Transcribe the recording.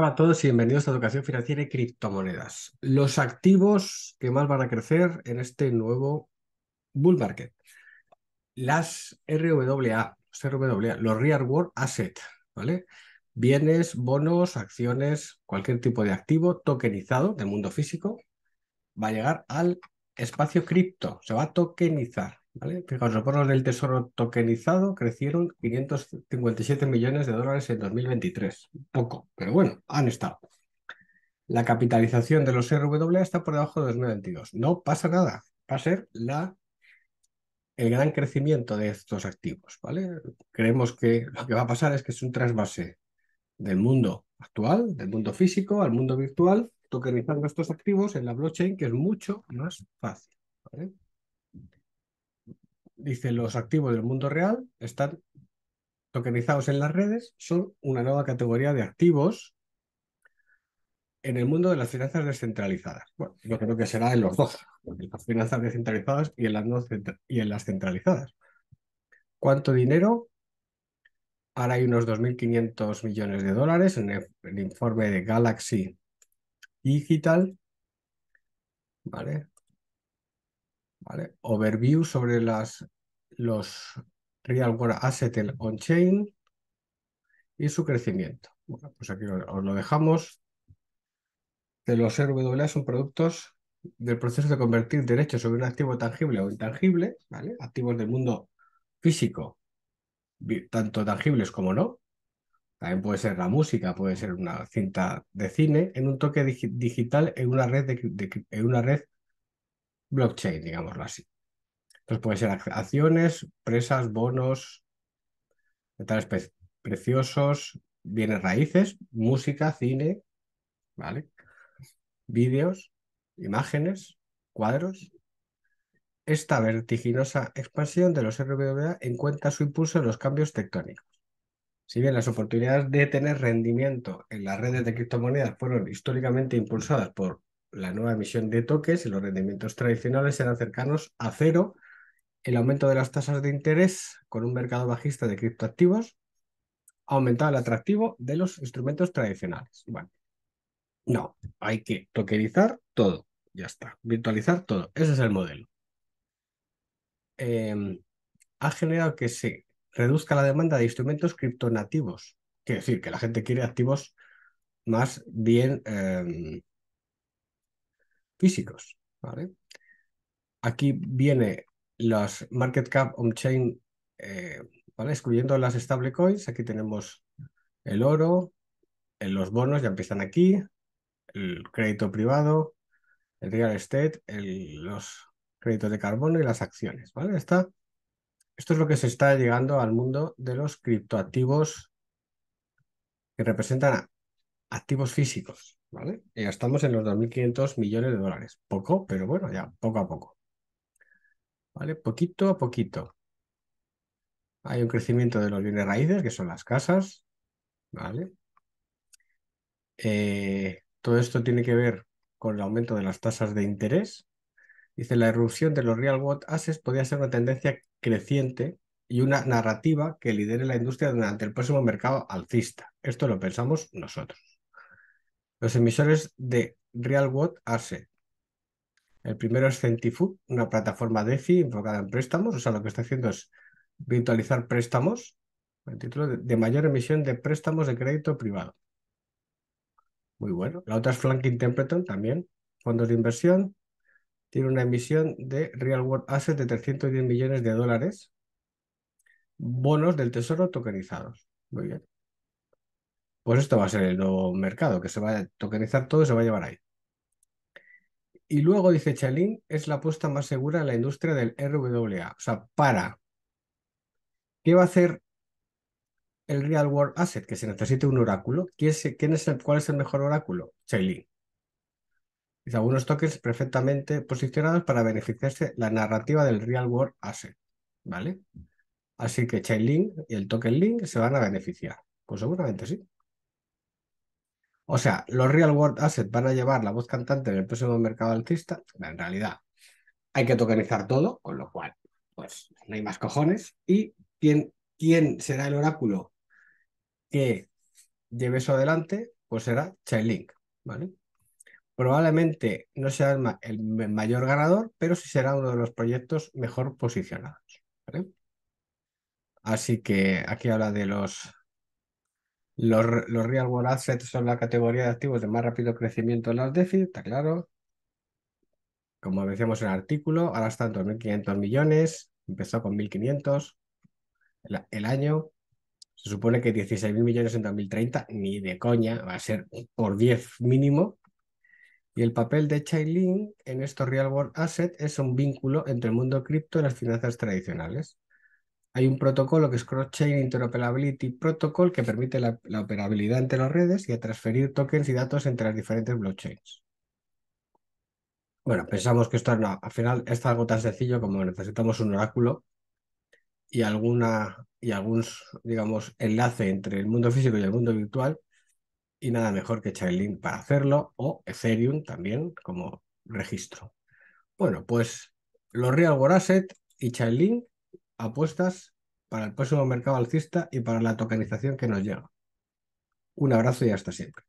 Hola a todos y bienvenidos a Educación Financiera y Criptomonedas. Los activos que más van a crecer en este nuevo bull market. Las RWA, los, RWA, los Real World Asset, ¿vale? Bienes, bonos, acciones, cualquier tipo de activo tokenizado del mundo físico va a llegar al espacio cripto, se va a tokenizar. ¿vale? Fijaos, los bonos del Tesoro tokenizado crecieron 557 millones de dólares en 2023. Poco, pero bueno, han estado. La capitalización de los RWA está por debajo de 2022. No pasa nada. Va a ser la, el gran crecimiento de estos activos. ¿vale? Creemos que lo que va a pasar es que es un trasvase del mundo actual, del mundo físico, al mundo virtual, tokenizando estos activos en la blockchain, que es mucho más fácil. ¿vale? dice los activos del mundo real están tokenizados en las redes, son una nueva categoría de activos en el mundo de las finanzas descentralizadas. Bueno, yo creo que será en los dos, en las finanzas descentralizadas y en las, y en las centralizadas. ¿Cuánto dinero? Ahora hay unos 2.500 millones de dólares en el, el informe de Galaxy Digital. ¿Vale? Overview sobre las, los Real World assets on-chain y su crecimiento. pues aquí os lo dejamos. De los RWA son productos del proceso de convertir derechos sobre un activo tangible o intangible, Activos del mundo físico, tanto tangibles como no. También puede ser la música, puede ser una cinta de cine, en un toque digital en una red, de, en una red blockchain, digámoslo así. Entonces pueden ser acciones, presas, bonos, metales preciosos, bienes raíces, música, cine, ¿vale? Vídeos, imágenes, cuadros. Esta vertiginosa expansión de los RWA encuentra su impulso en los cambios tectónicos. Si bien las oportunidades de tener rendimiento en las redes de criptomonedas fueron históricamente impulsadas por la nueva emisión de toques y los rendimientos tradicionales serán cercanos a cero, el aumento de las tasas de interés con un mercado bajista de criptoactivos ha aumentado el atractivo de los instrumentos tradicionales. Bueno, no, hay que tokenizar todo, ya está, virtualizar todo, ese es el modelo. Em, ha generado que se reduzca la demanda de instrumentos criptonativos, quiere decir que la gente quiere activos más bien... Em, físicos. ¿vale? Aquí viene las market cap on-chain, eh, ¿vale? excluyendo las stablecoins. Aquí tenemos el oro, los bonos ya empiezan aquí, el crédito privado, el real estate, los créditos de carbono y las acciones. ¿vale? Está, esto es lo que se está llegando al mundo de los criptoactivos que representan activos físicos. Ya eh, estamos en los 2.500 millones de dólares. Poco, pero bueno, ya, poco a poco. ¿Vale? Poquito a poquito. Hay un crecimiento de los bienes raíces, que son las casas, ¿vale? Eh, todo esto tiene que ver con el aumento de las tasas de interés. Dice, la erupción de los real world assets podría ser una tendencia creciente y una narrativa que lidere la industria durante el próximo mercado alcista. Esto lo pensamos nosotros. Los emisores de Real World Asset. El primero es Centifood, una plataforma DeFi enfocada en préstamos. O sea, lo que está haciendo es virtualizar préstamos, el título de, mayor emisión de préstamos de crédito privado. Muy bueno. La otra es Flanking Templeton, también, fondos de inversión. Tiene una emisión de Real World Assets e de 310 millones de dólares. Bonos del tesoro tokenizados. Muy bien. Pues esto va a ser el nuevo mercado, que se va a tokenizar todo y se va a llevar ahí. Y luego, dice Chainlink es la apuesta más segura en la industria del RWA. O sea, para. ¿Qué va a hacer el Real World Asset? Que se necesite un oráculo. ¿Cuál es el mejor oráculo? Chalín. Dice, algunos tokens perfectamente posicionados para beneficiarse la narrativa del Real World Asset. ¿Vale? Así que Chainlink y el token Link se van a beneficiar. Pues seguramente sí. O sea, los real world assets van a llevar la voz cantante en el próximo mercado altista? En realidad, hay que tokenizar todo, con lo cual, pues no hay más cojones. ¿Y quién, quién será el oráculo que lleve eso adelante? Pues será Chainlink, ¿vale? Probablemente no sea el, mayor ganador, pero sí será uno de los proyectos mejor posicionados. Así que aquí habla de los los, real world assets son la categoría de activos de más rápido crecimiento en las DeFi, está claro. Como decíamos en el artículo, ahora están 2.500 millones, empezó con 1.500 el, año. Se supone que 16.000 millones en 2030, ni de coña, va a ser por 10 mínimo. Y el papel de Chainlink en estos real world assets es un vínculo entre el mundo cripto y las finanzas tradicionales hay un protocolo que es Cross-Chain Interoperability Protocol que permite la, operabilidad entre las redes y a transferir tokens y datos entre las diferentes blockchains. Bueno, pensamos que esto al final es algo tan sencillo como necesitamos un oráculo y alguna y algún digamos enlace entre el mundo físico y el mundo virtual y nada mejor que Chainlink para hacerlo o Ethereum también como registro. Bueno, pues los Real World y Chainlink apuestas para el próximo mercado alcista y para la tokenización que nos llega. Un abrazo y hasta siempre.